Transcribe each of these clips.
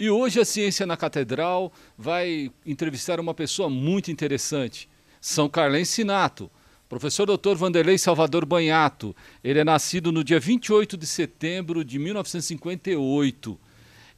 E hoje a Ciência na Catedral vai entrevistar uma pessoa muito interessante, São Carlos Sinato, professor doutor Vanderlei Salvador Banhato. Ele é nascido no dia 28 de setembro de 1958.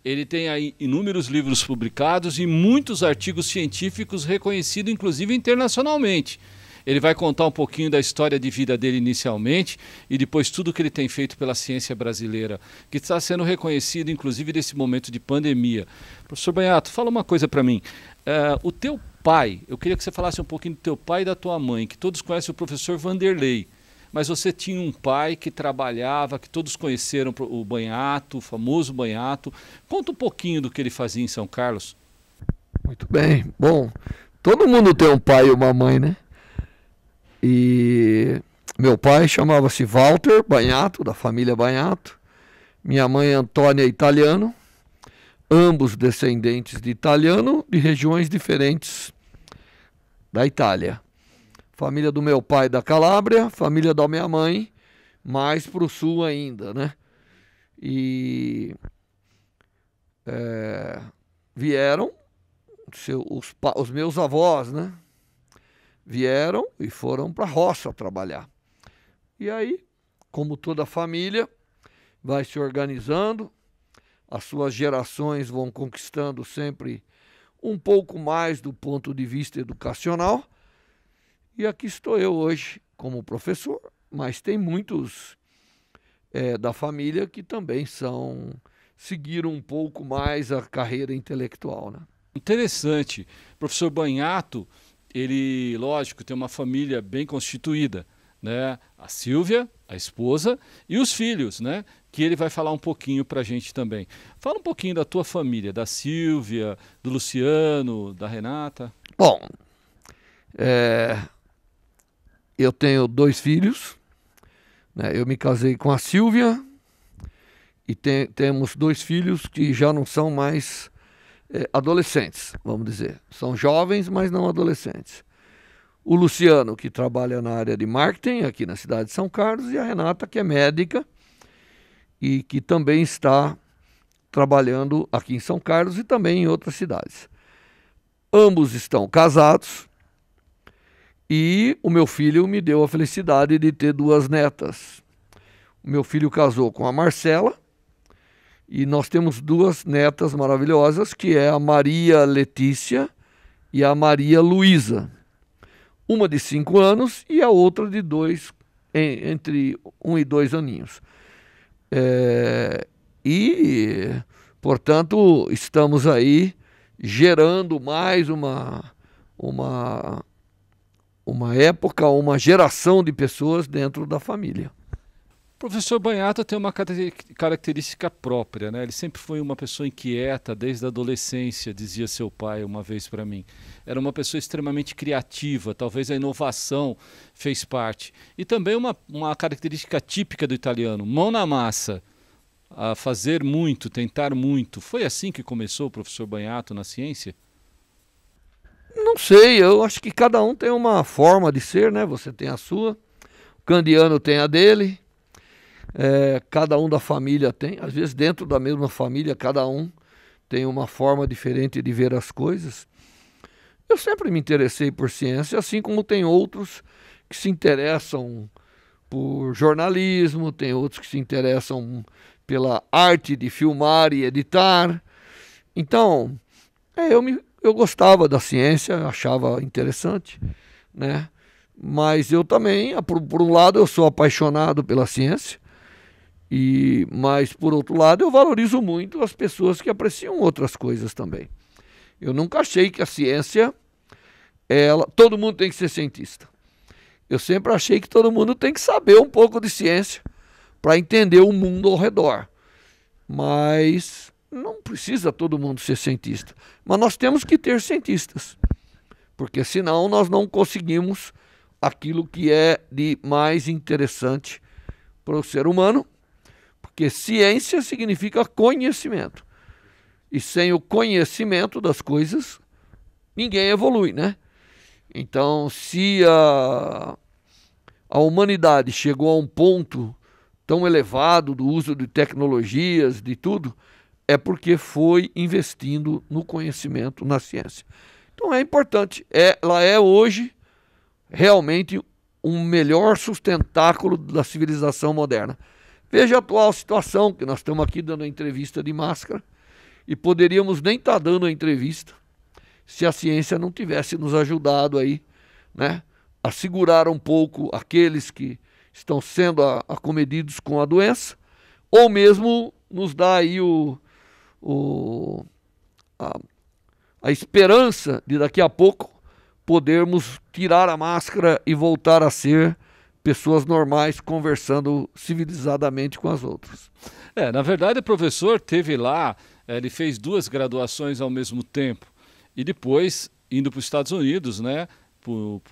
Ele tem inúmeros livros publicados e muitos artigos científicos reconhecidos, inclusive internacionalmente. Ele vai contar um pouquinho da história de vida dele inicialmente e depois tudo que ele tem feito pela ciência brasileira, que está sendo reconhecido, inclusive, nesse momento de pandemia. Professor Banhato, fala uma coisa para mim. Uh, o teu pai, eu queria que você falasse um pouquinho do teu pai e da tua mãe, que todos conhecem o professor Vanderlei mas você tinha um pai que trabalhava, que todos conheceram o Banhato, o famoso Banhato. Conta um pouquinho do que ele fazia em São Carlos. Muito bem. Bom, todo mundo tem um pai e uma mãe, né? E meu pai chamava-se Walter Banhato, da família Banhato. Minha mãe Antônia Italiano, ambos descendentes de italiano de regiões diferentes da Itália. Família do meu pai da Calábria, família da minha mãe, mais para o sul ainda, né? E é, vieram seu, os, os meus avós, né? vieram e foram para a roça trabalhar. E aí, como toda família, vai se organizando, as suas gerações vão conquistando sempre um pouco mais do ponto de vista educacional. E aqui estou eu hoje como professor, mas tem muitos é, da família que também são seguiram um pouco mais a carreira intelectual, né? Interessante, professor Banhato ele, lógico, tem uma família bem constituída, né? A Silvia, a esposa e os filhos, né? Que ele vai falar um pouquinho para a gente também. Fala um pouquinho da tua família, da Silvia, do Luciano, da Renata. Bom, é, eu tenho dois filhos. Né? Eu me casei com a Silvia e te, temos dois filhos que já não são mais é, adolescentes, vamos dizer. São jovens, mas não adolescentes. O Luciano, que trabalha na área de marketing aqui na cidade de São Carlos, e a Renata, que é médica e que também está trabalhando aqui em São Carlos e também em outras cidades. Ambos estão casados e o meu filho me deu a felicidade de ter duas netas. O meu filho casou com a Marcela, e nós temos duas netas maravilhosas, que é a Maria Letícia e a Maria Luísa. Uma de cinco anos e a outra de dois, entre um e dois aninhos. É, e, portanto, estamos aí gerando mais uma, uma, uma época, uma geração de pessoas dentro da família. O professor Banhata tem uma característica própria, né? Ele sempre foi uma pessoa inquieta desde a adolescência, dizia seu pai uma vez para mim. Era uma pessoa extremamente criativa, talvez a inovação fez parte. E também uma, uma característica típica do italiano, mão na massa, a fazer muito, tentar muito. Foi assim que começou o professor Banhato na ciência? Não sei, eu acho que cada um tem uma forma de ser, né? Você tem a sua, o Candiano tem a dele é, cada um da família tem, às vezes dentro da mesma família, cada um tem uma forma diferente de ver as coisas. Eu sempre me interessei por ciência, assim como tem outros que se interessam por jornalismo, tem outros que se interessam pela arte de filmar e editar. Então, é, eu, me, eu gostava da ciência, achava interessante, né? Mas eu também, por, por um lado, eu sou apaixonado pela ciência, e, mas, por outro lado, eu valorizo muito as pessoas que apreciam outras coisas também. Eu nunca achei que a ciência, ela, todo mundo tem que ser cientista. Eu sempre achei que todo mundo tem que saber um pouco de ciência para entender o mundo ao redor. Mas não precisa todo mundo ser cientista. Mas nós temos que ter cientistas, porque senão nós não conseguimos aquilo que é de mais interessante para o ser humano porque ciência significa conhecimento. E sem o conhecimento das coisas, ninguém evolui, né? Então, se a, a humanidade chegou a um ponto tão elevado do uso de tecnologias, de tudo, é porque foi investindo no conhecimento, na ciência. Então é importante. É, ela é hoje realmente um melhor sustentáculo da civilização moderna. Veja a atual situação, que nós estamos aqui dando a entrevista de máscara e poderíamos nem estar tá dando a entrevista se a ciência não tivesse nos ajudado aí, né, a segurar um pouco aqueles que estão sendo acomedidos com a doença, ou mesmo nos dar aí o, o a, a esperança de daqui a pouco podermos tirar a máscara e voltar a ser pessoas normais conversando civilizadamente com as outras. É, na verdade, o professor teve lá, eh, ele fez duas graduações ao mesmo tempo e depois indo para os Estados Unidos, né? Para o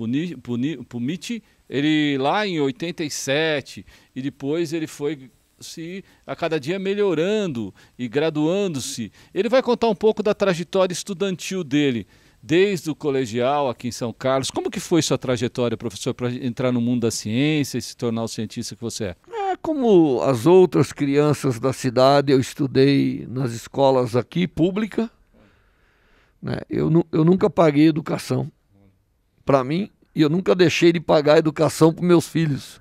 MIT, ele lá em 87 e depois ele foi se a cada dia melhorando e graduando-se. Ele vai contar um pouco da trajetória estudantil dele desde o colegial aqui em São Carlos. Como que foi sua trajetória, professor, para entrar no mundo da ciência e se tornar o cientista que você é? é? Como as outras crianças da cidade, eu estudei nas escolas aqui, pública. Né? Eu, eu nunca paguei educação para mim e eu nunca deixei de pagar educação para meus filhos.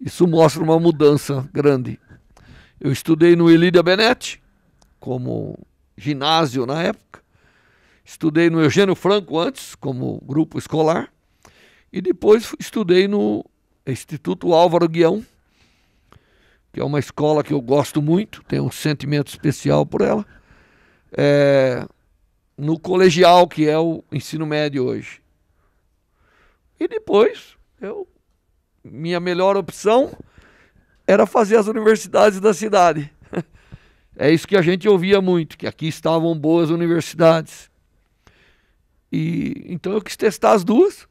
Isso mostra uma mudança grande. Eu estudei no Elidia Benetti, como ginásio na época Estudei no Eugênio Franco antes, como grupo escolar, e depois estudei no Instituto Álvaro Guião, que é uma escola que eu gosto muito, tenho um sentimento especial por ela. É, no colegial, que é o ensino médio hoje. E depois, eu, minha melhor opção era fazer as universidades da cidade. É isso que a gente ouvia muito, que aqui estavam boas universidades. E então eu quis testar as duas.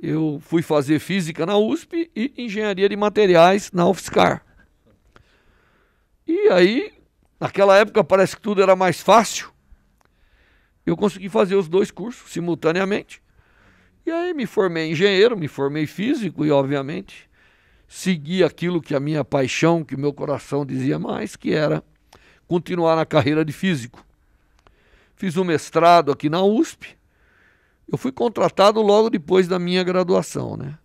Eu fui fazer física na USP e engenharia de materiais na UFSCar. E aí, naquela época parece que tudo era mais fácil. Eu consegui fazer os dois cursos simultaneamente. E aí me formei engenheiro, me formei físico e obviamente segui aquilo que a minha paixão, que o meu coração dizia mais, que era continuar na carreira de físico. Fiz um mestrado aqui na USP eu fui contratado logo depois da minha graduação, né?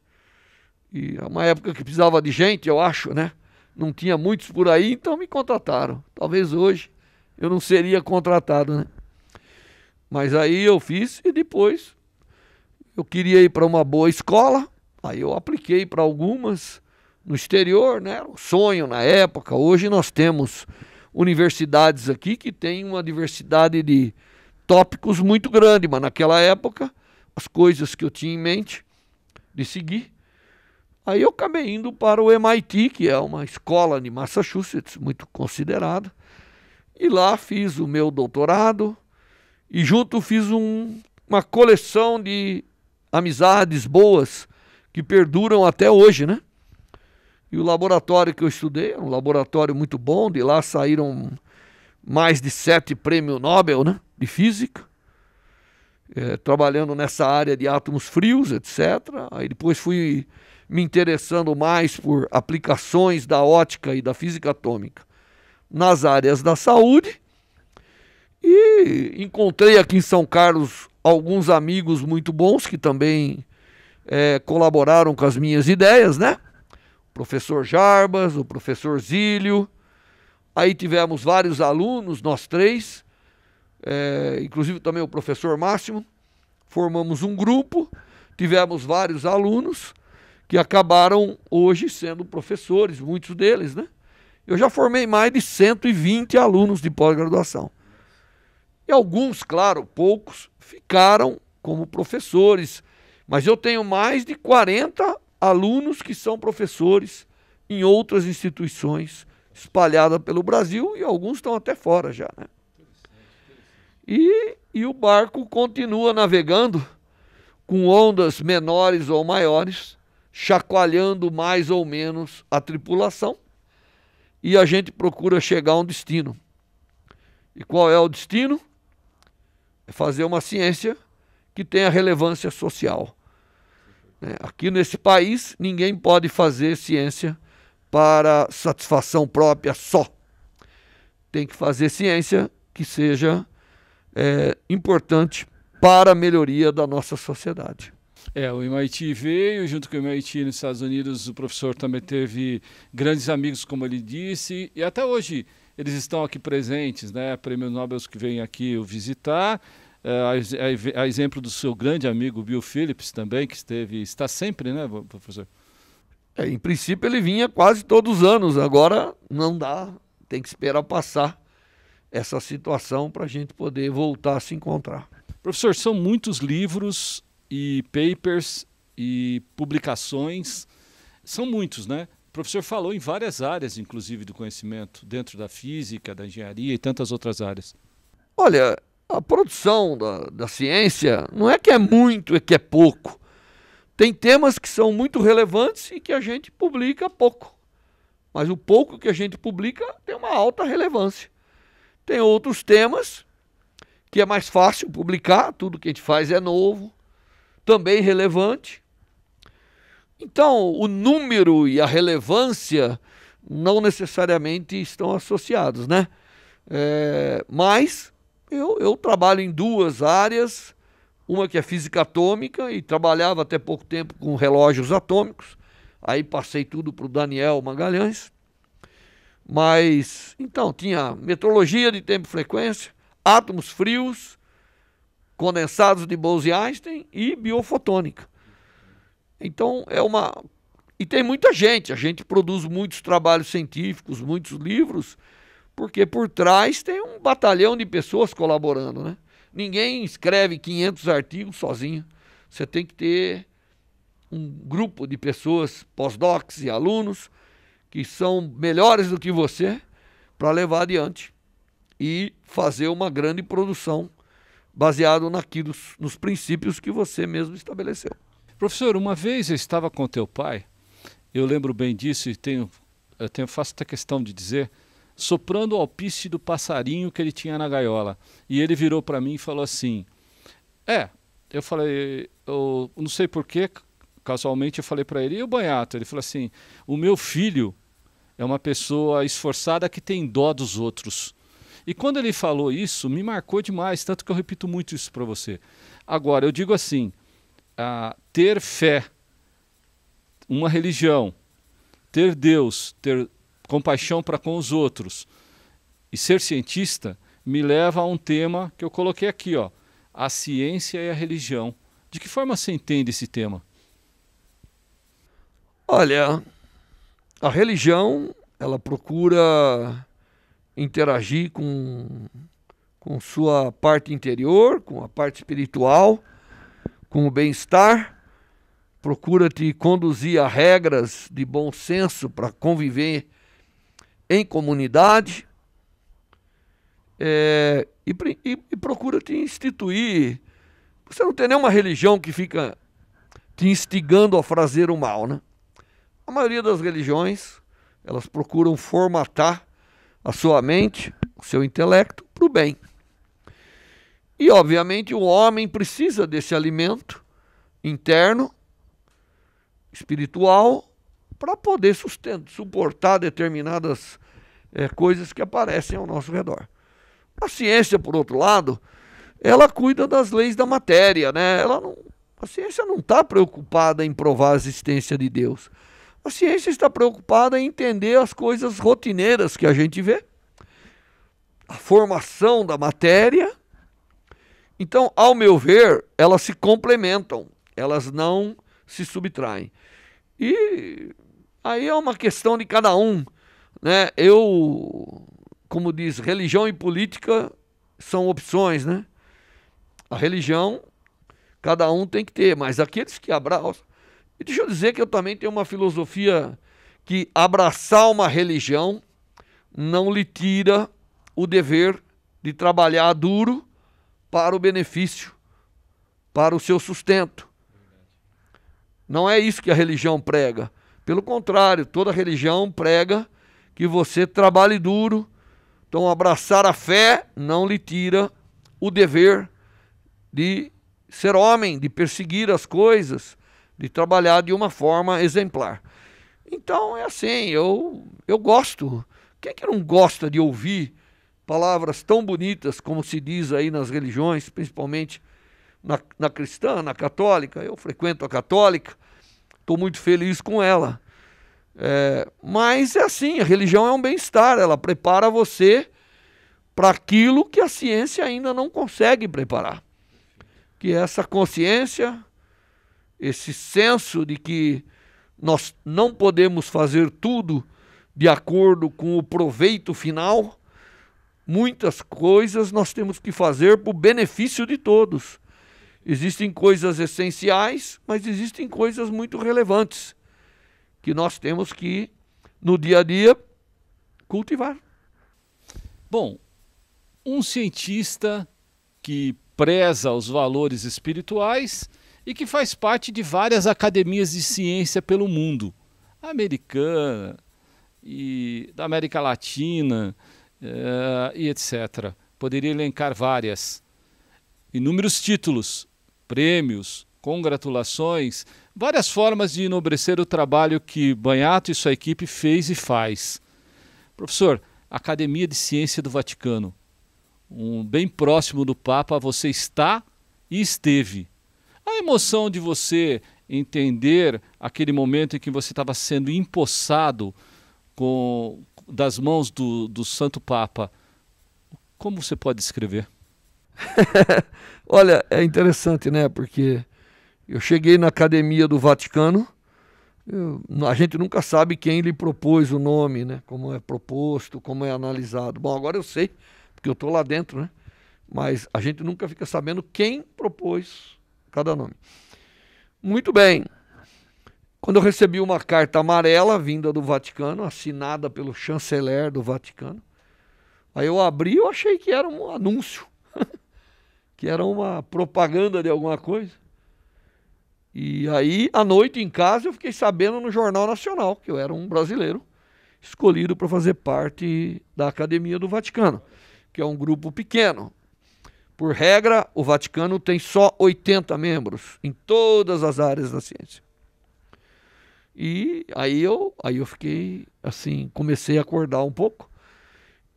E é uma época que precisava de gente, eu acho, né? Não tinha muitos por aí, então me contrataram. Talvez hoje eu não seria contratado, né? Mas aí eu fiz e depois eu queria ir para uma boa escola, aí eu apliquei para algumas no exterior, né? Era um sonho na época. Hoje nós temos universidades aqui que tem uma diversidade de tópicos muito grandes, mas naquela época, as coisas que eu tinha em mente de seguir. Aí eu acabei indo para o MIT, que é uma escola de Massachusetts muito considerada, e lá fiz o meu doutorado e junto fiz um, uma coleção de amizades boas que perduram até hoje, né? E o laboratório que eu estudei é um laboratório muito bom, de lá saíram mais de sete prêmios Nobel, né? de física, é, trabalhando nessa área de átomos frios, etc. Aí depois fui me interessando mais por aplicações da ótica e da física atômica nas áreas da saúde e encontrei aqui em São Carlos alguns amigos muito bons que também é, colaboraram com as minhas ideias, né? O professor Jarbas, o professor Zílio. Aí tivemos vários alunos, nós três, é, inclusive também o professor Máximo, formamos um grupo, tivemos vários alunos que acabaram hoje sendo professores, muitos deles, né? Eu já formei mais de 120 alunos de pós-graduação. E alguns, claro, poucos, ficaram como professores, mas eu tenho mais de 40 alunos que são professores em outras instituições espalhadas pelo Brasil e alguns estão até fora já, né? E, e o barco continua navegando com ondas menores ou maiores, chacoalhando mais ou menos a tripulação, e a gente procura chegar a um destino. E qual é o destino? É fazer uma ciência que tenha relevância social. É, aqui nesse país, ninguém pode fazer ciência para satisfação própria só. Tem que fazer ciência que seja é, importante para a melhoria da nossa sociedade. É, o MIT veio, junto com o MIT nos Estados Unidos, o professor também teve grandes amigos, como ele disse, e até hoje eles estão aqui presentes, né? Prêmio Nobel que vêm aqui o visitar, é, a, a, exemplo do seu grande amigo Bill Phillips também, que esteve, está sempre, né, professor? É, em princípio ele vinha quase todos os anos, agora não dá, tem que esperar passar essa situação para a gente poder voltar a se encontrar. Professor, são muitos livros e papers e publicações, são muitos, né? O professor falou em várias áreas, inclusive, do conhecimento, dentro da física, da engenharia e tantas outras áreas. Olha, a produção da, da ciência não é que é muito, é que é pouco. Tem temas que são muito relevantes e que a gente publica pouco. Mas o pouco que a gente publica tem uma alta relevância. Tem outros temas que é mais fácil publicar, tudo que a gente faz é novo, também relevante. Então, o número e a relevância não necessariamente estão associados, né? É, mas eu, eu trabalho em duas áreas, uma que é física atômica e trabalhava até pouco tempo com relógios atômicos, aí passei tudo para o Daniel Magalhães, mas, então, tinha metrologia de tempo e frequência, átomos frios, condensados de Bose-Einstein e biofotônica. Então, é uma. E tem muita gente, a gente produz muitos trabalhos científicos, muitos livros, porque por trás tem um batalhão de pessoas colaborando, né? Ninguém escreve 500 artigos sozinho. Você tem que ter um grupo de pessoas, pós-docs e alunos, que são melhores do que você para levar adiante e fazer uma grande produção baseado naquilo, nos princípios que você mesmo estabeleceu. Professor, uma vez eu estava com teu pai, eu lembro bem disso e tenho, tenho faço esta questão de dizer, soprando o alpiste do passarinho que ele tinha na gaiola. E ele virou para mim e falou assim: É, eu falei, eu não sei porquê, casualmente eu falei para ele, e o banhato? Ele falou assim: O meu filho é uma pessoa esforçada que tem dó dos outros. E quando ele falou isso, me marcou demais, tanto que eu repito muito isso para você. Agora, eu digo assim: ah, ter fé, uma religião, ter Deus, ter compaixão para com os outros e ser cientista me leva a um tema que eu coloquei aqui, ó, a ciência e a religião. De que forma você entende esse tema? Olha, a religião, ela procura interagir com, com sua parte interior, com a parte espiritual, com o bem-estar, procura te conduzir a regras de bom senso para conviver em comunidade é, e, e, e procura te instituir. Você não tem nenhuma religião que fica te instigando a fazer o mal, né? A maioria das religiões, elas procuram formatar a sua mente, o seu intelecto, para o bem. E, obviamente, o homem precisa desse alimento interno, espiritual, para poder sustentar, suportar determinadas é, coisas que aparecem ao nosso redor. A ciência, por outro lado, ela cuida das leis da matéria, né? Ela não, a ciência não está preocupada em provar a existência de Deus. A ciência está preocupada em entender as coisas rotineiras que a gente vê, a formação da matéria. Então, ao meu ver, elas se complementam, elas não se subtraem. E aí é uma questão de cada um. Né? Eu, como diz, religião e política são opções, né? A religião, cada um tem que ter, mas aqueles que abraçam e deixa eu dizer que eu também tenho uma filosofia que abraçar uma religião não lhe tira o dever de trabalhar duro para o benefício, para o seu sustento. Não é isso que a religião prega. Pelo contrário, toda religião prega que você trabalhe duro. Então, abraçar a fé não lhe tira o dever de ser homem, de perseguir as coisas, de trabalhar de uma forma exemplar. Então é assim, eu, eu gosto. Quem é que não gosta de ouvir palavras tão bonitas como se diz aí nas religiões, principalmente na, na cristã, na católica? Eu frequento a católica, estou muito feliz com ela. É, mas é assim, a religião é um bem-estar, ela prepara você para aquilo que a ciência ainda não consegue preparar. Que é essa consciência, esse senso de que nós não podemos fazer tudo de acordo com o proveito final, muitas coisas nós temos que fazer para o benefício de todos. Existem coisas essenciais, mas existem coisas muito relevantes que nós temos que, no dia a dia, cultivar. Bom, um cientista que preza os valores espirituais e que faz parte de várias academias de ciência pelo mundo, americana e da América Latina uh, e etc. Poderia elencar várias. Inúmeros títulos, prêmios, congratulações, várias formas de enobrecer o trabalho que Banhato e sua equipe fez e faz. Professor, Academia de Ciência do Vaticano, um, bem próximo do Papa, você está e esteve. A emoção de você entender aquele momento em que você estava sendo empossado com, das mãos do, do Santo Papa, como você pode escrever? Olha, é interessante, né? Porque eu cheguei na academia do Vaticano. Eu, a gente nunca sabe quem lhe propôs o nome, né? Como é proposto, como é analisado. Bom, agora eu sei, porque eu estou lá dentro, né? Mas a gente nunca fica sabendo quem propôs cada nome. Muito bem. Quando eu recebi uma carta amarela vinda do Vaticano, assinada pelo chanceler do Vaticano, aí eu abri e achei que era um anúncio, que era uma propaganda de alguma coisa. E aí, à noite em casa, eu fiquei sabendo no Jornal Nacional que eu era um brasileiro escolhido para fazer parte da Academia do Vaticano, que é um grupo pequeno, por regra, o Vaticano tem só 80 membros em todas as áreas da ciência. E aí eu, aí eu fiquei assim, comecei a acordar um pouco.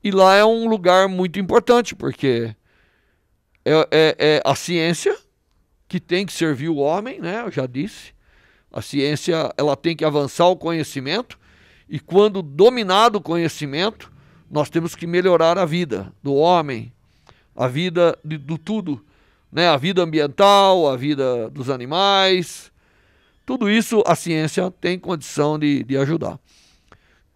E lá é um lugar muito importante, porque é, é, é a ciência que tem que servir o homem, né? Eu já disse. A ciência ela tem que avançar o conhecimento e quando dominado o conhecimento, nós temos que melhorar a vida do homem, a vida de, do tudo, né? A vida ambiental, a vida dos animais, tudo isso a ciência tem condição de, de ajudar.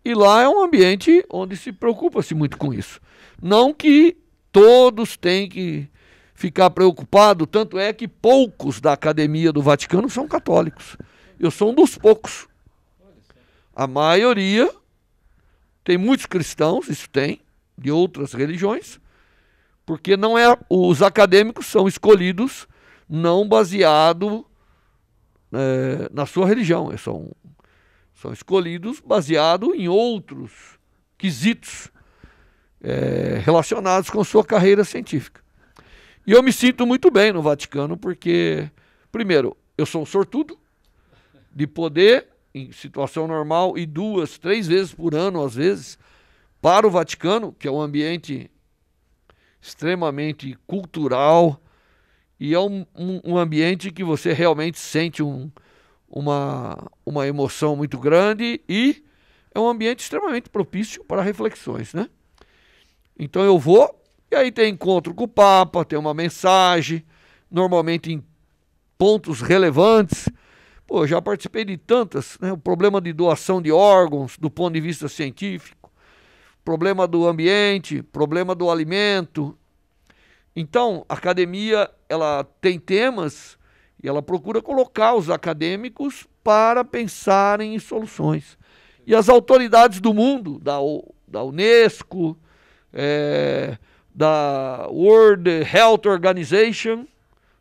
E lá é um ambiente onde se preocupa-se muito com isso. Não que todos têm que ficar preocupados, tanto é que poucos da Academia do Vaticano são católicos. Eu sou um dos poucos. A maioria tem muitos cristãos, isso tem, de outras religiões, porque não é, os acadêmicos são escolhidos não baseado é, na sua religião, são, são escolhidos baseado em outros quesitos é, relacionados com sua carreira científica. E eu me sinto muito bem no Vaticano, porque, primeiro, eu sou um sortudo de poder, em situação normal, e duas, três vezes por ano, às vezes, para o Vaticano, que é um ambiente extremamente cultural e é um, um, ambiente que você realmente sente um, uma, uma emoção muito grande e é um ambiente extremamente propício para reflexões, né? Então eu vou e aí tem encontro com o Papa, tem uma mensagem, normalmente em pontos relevantes. Pô, já participei de tantas, né? O problema de doação de órgãos do ponto de vista científico, problema do ambiente, problema do alimento. Então, a academia ela tem temas e ela procura colocar os acadêmicos para pensarem em soluções. E as autoridades do mundo, da, da Unesco, é, da World Health Organization,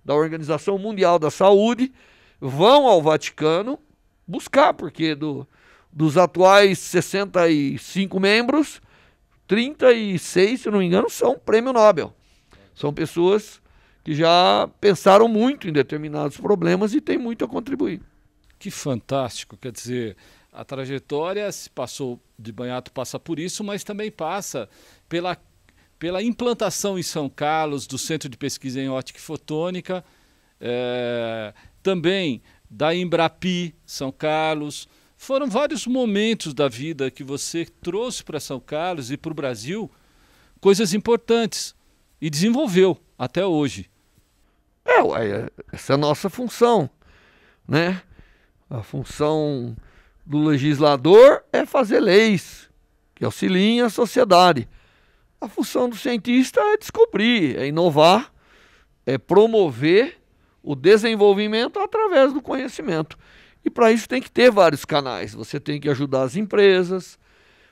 da Organização Mundial da Saúde, vão ao Vaticano buscar, porque do, dos atuais 65 membros, 36, se não me engano, são prêmio Nobel. São pessoas que já pensaram muito em determinados problemas e têm muito a contribuir. Que fantástico, quer dizer, a trajetória se passou de Banhato passa por isso, mas também passa pela pela implantação em São Carlos do Centro de Pesquisa em Ótica e Fotônica, é, também da Embrapi São Carlos, foram vários momentos da vida que você trouxe para São Carlos e para o Brasil coisas importantes e desenvolveu até hoje. É, ué, essa é a nossa função, né? A função do legislador é fazer leis que auxiliem a sociedade. A função do cientista é descobrir, é inovar, é promover o desenvolvimento através do conhecimento. E para isso tem que ter vários canais. Você tem que ajudar as empresas,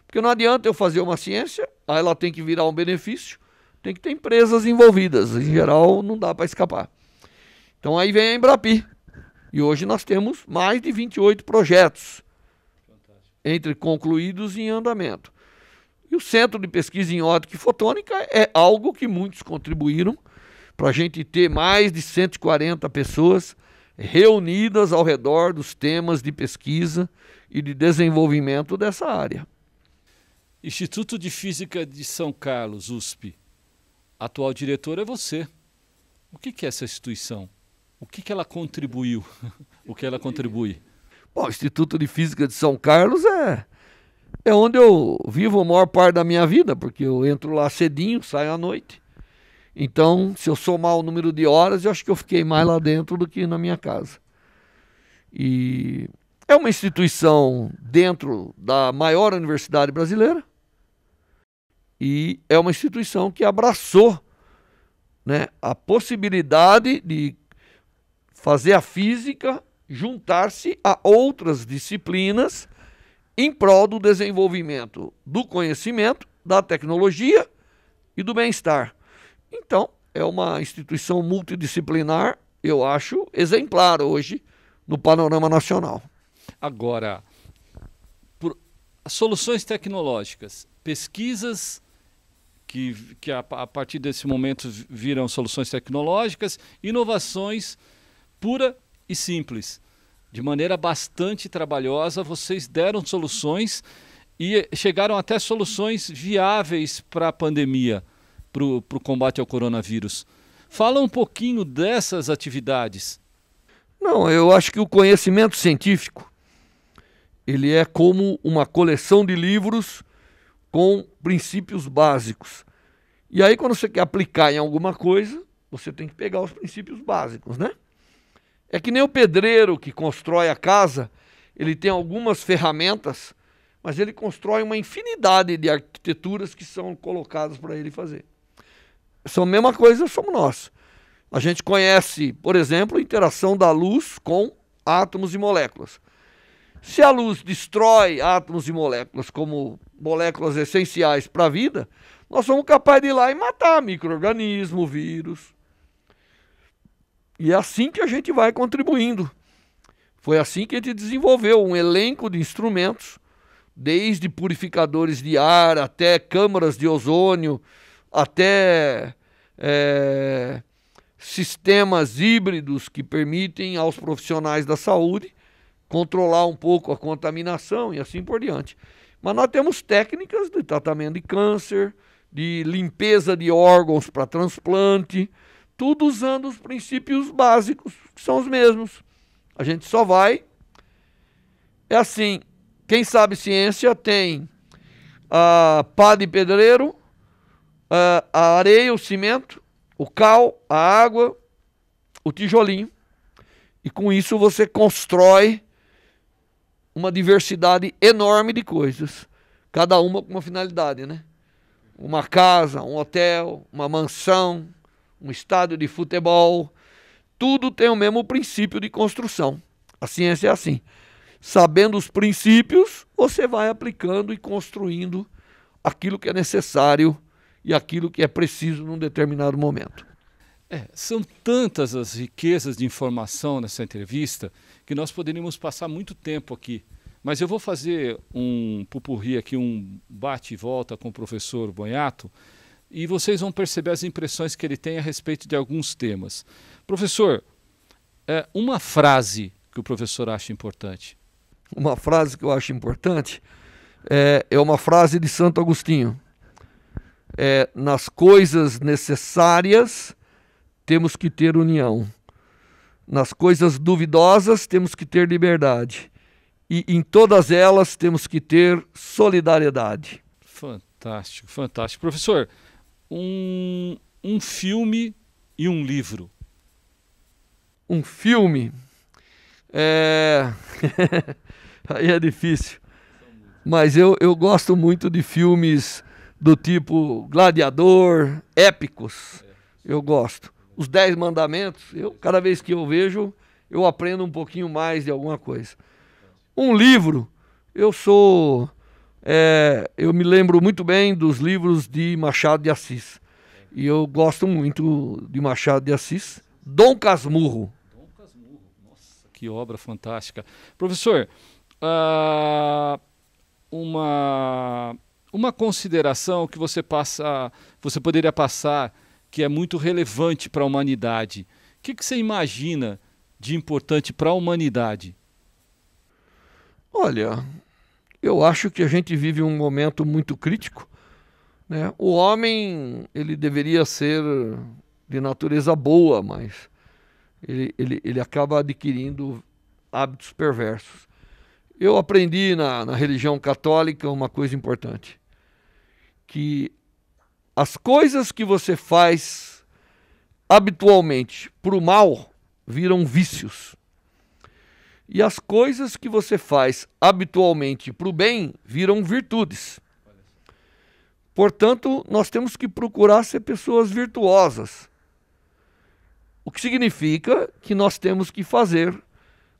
porque não adianta eu fazer uma ciência, aí ela tem que virar um benefício, tem que ter empresas envolvidas. Em geral, não dá para escapar. Então aí vem a Embrapi. E hoje nós temos mais de 28 projetos, Fantástico. entre concluídos e em andamento. E o Centro de Pesquisa em Ótica e Fotônica é algo que muitos contribuíram para a gente ter mais de 140 pessoas reunidas ao redor dos temas de pesquisa e de desenvolvimento dessa área. Instituto de Física de São Carlos, USP. Atual diretor é você. O que é essa instituição? O que ela contribuiu? o que ela contribui? Bom, o Instituto de Física de São Carlos é, é onde eu vivo a maior parte da minha vida, porque eu entro lá cedinho, saio à noite. Então, se eu somar o número de horas, eu acho que eu fiquei mais lá dentro do que na minha casa. E é uma instituição dentro da maior universidade brasileira e é uma instituição que abraçou né, a possibilidade de fazer a física juntar-se a outras disciplinas em prol do desenvolvimento do conhecimento, da tecnologia e do bem-estar. Então, é uma instituição multidisciplinar, eu acho, exemplar hoje no panorama nacional. Agora, por soluções tecnológicas, pesquisas que, que a, a partir desse momento viram soluções tecnológicas, inovações pura e simples. De maneira bastante trabalhosa, vocês deram soluções e chegaram até soluções viáveis para a pandemia para o combate ao coronavírus. Fala um pouquinho dessas atividades. Não, eu acho que o conhecimento científico ele é como uma coleção de livros com princípios básicos. E aí quando você quer aplicar em alguma coisa, você tem que pegar os princípios básicos, né? É que nem o pedreiro que constrói a casa, ele tem algumas ferramentas, mas ele constrói uma infinidade de arquiteturas que são colocadas para ele fazer. São a mesma coisa, somos nós. A gente conhece, por exemplo, a interação da luz com átomos e moléculas. Se a luz destrói átomos e moléculas como moléculas essenciais para a vida, nós somos capazes de ir lá e matar microorganismo, vírus. E é assim que a gente vai contribuindo. Foi assim que a gente desenvolveu um elenco de instrumentos, desde purificadores de ar até câmaras de ozônio, até é, sistemas híbridos que permitem aos profissionais da saúde controlar um pouco a contaminação e assim por diante. Mas nós temos técnicas de tratamento de câncer, de limpeza de órgãos para transplante, tudo usando os princípios básicos, que são os mesmos. A gente só vai. É assim: quem sabe ciência tem a pá de pedreiro, ah, a areia, o cimento, o cal, a água, o tijolinho. E com isso você constrói uma diversidade enorme de coisas, cada uma com uma finalidade, né? Uma casa, um hotel, uma mansão, um estádio de futebol, tudo tem o mesmo princípio de construção. A ciência é assim. Sabendo os princípios, você vai aplicando e construindo aquilo que é necessário e aquilo que é preciso num determinado momento. É, são tantas as riquezas de informação nessa entrevista que nós poderíamos passar muito tempo aqui. Mas eu vou fazer um pupurri aqui, um bate e volta com o professor Bonhato, e vocês vão perceber as impressões que ele tem a respeito de alguns temas. Professor, é, uma frase que o professor acha importante. Uma frase que eu acho importante é, é uma frase de Santo Agostinho é, nas coisas necessárias, temos que ter união. Nas coisas duvidosas, temos que ter liberdade. E em todas elas, temos que ter solidariedade. Fantástico, fantástico. Professor, um, um filme e um livro. Um filme? É... Aí é difícil. Mas eu, eu gosto muito de filmes do tipo gladiador, épicos. Eu gosto. Os Dez Mandamentos, eu cada vez que eu vejo, eu aprendo um pouquinho mais de alguma coisa. Um livro, eu sou. É, eu me lembro muito bem dos livros de Machado de Assis. E eu gosto muito de Machado de Assis. Dom Casmurro. Dom Casmurro, nossa, que obra fantástica. Professor, uh, uma uma consideração que você passa, você poderia passar que é muito relevante para a humanidade. O que, que você imagina de importante para a humanidade? Olha, eu acho que a gente vive um momento muito crítico. Né? O homem ele deveria ser de natureza boa, mas ele, ele, ele acaba adquirindo hábitos perversos. Eu aprendi na, na religião católica uma coisa importante: que as coisas que você faz habitualmente para o mal viram vícios. E as coisas que você faz habitualmente para o bem viram virtudes. Portanto, nós temos que procurar ser pessoas virtuosas. O que significa que nós temos que fazer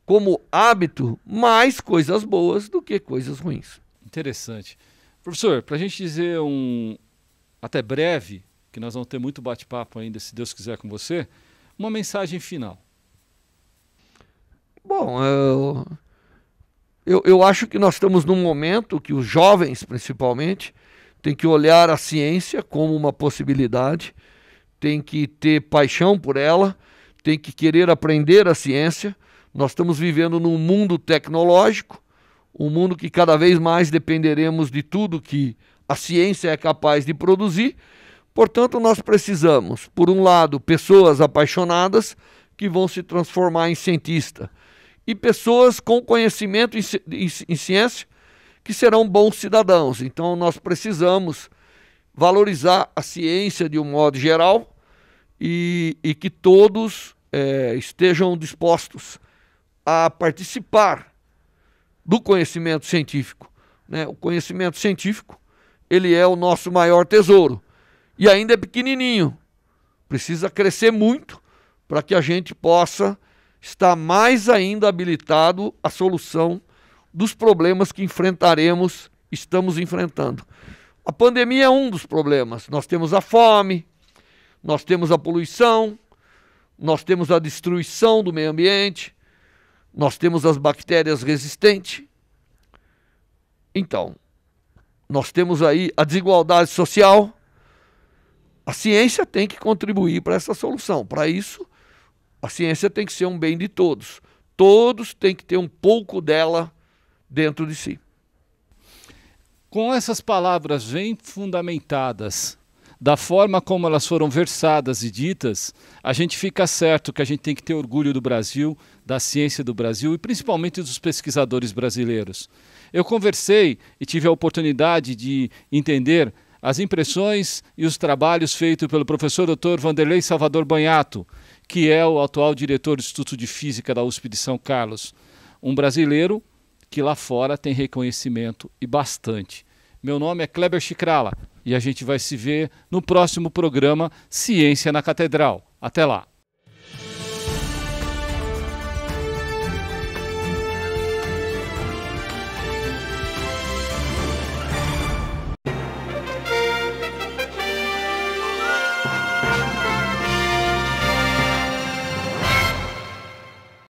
como hábito mais coisas boas do que coisas ruins. Interessante. Professor, para a gente dizer um até breve, que nós vamos ter muito bate-papo ainda, se Deus quiser, com você, uma mensagem final. Bom, eu, eu, eu acho que nós estamos num momento que os jovens, principalmente, têm que olhar a ciência como uma possibilidade, tem que ter paixão por ela, tem que querer aprender a ciência nós estamos vivendo num mundo tecnológico, um mundo que cada vez mais dependeremos de tudo que a ciência é capaz de produzir. Portanto, nós precisamos, por um lado, pessoas apaixonadas que vão se transformar em cientista e pessoas com conhecimento em ciência que serão bons cidadãos. Então, nós precisamos valorizar a ciência de um modo geral e, e que todos é, estejam dispostos a participar do conhecimento científico. Né? O conhecimento científico ele é o nosso maior tesouro e ainda é pequenininho. Precisa crescer muito para que a gente possa estar mais ainda habilitado à solução dos problemas que enfrentaremos, estamos enfrentando. A pandemia é um dos problemas. Nós temos a fome, nós temos a poluição, nós temos a destruição do meio ambiente, nós temos as bactérias resistentes. Então, nós temos aí a desigualdade social. A ciência tem que contribuir para essa solução. Para isso, a ciência tem que ser um bem de todos. Todos têm que ter um pouco dela dentro de si. Com essas palavras bem fundamentadas, da forma como elas foram versadas e ditas, a gente fica certo que a gente tem que ter orgulho do Brasil, da ciência do Brasil e principalmente dos pesquisadores brasileiros. Eu conversei e tive a oportunidade de entender as impressões e os trabalhos feitos pelo professor Dr. Vanderlei Salvador Banhato, que é o atual diretor do Instituto de Física da USP de São Carlos, um brasileiro que lá fora tem reconhecimento e bastante. Meu nome é Kleber Chicrala e a gente vai se ver no próximo programa Ciência na Catedral. Até lá!